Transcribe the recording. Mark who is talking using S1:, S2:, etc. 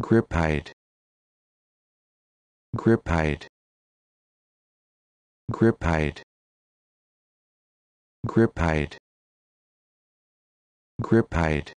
S1: grip height grip height grip height grip height grip height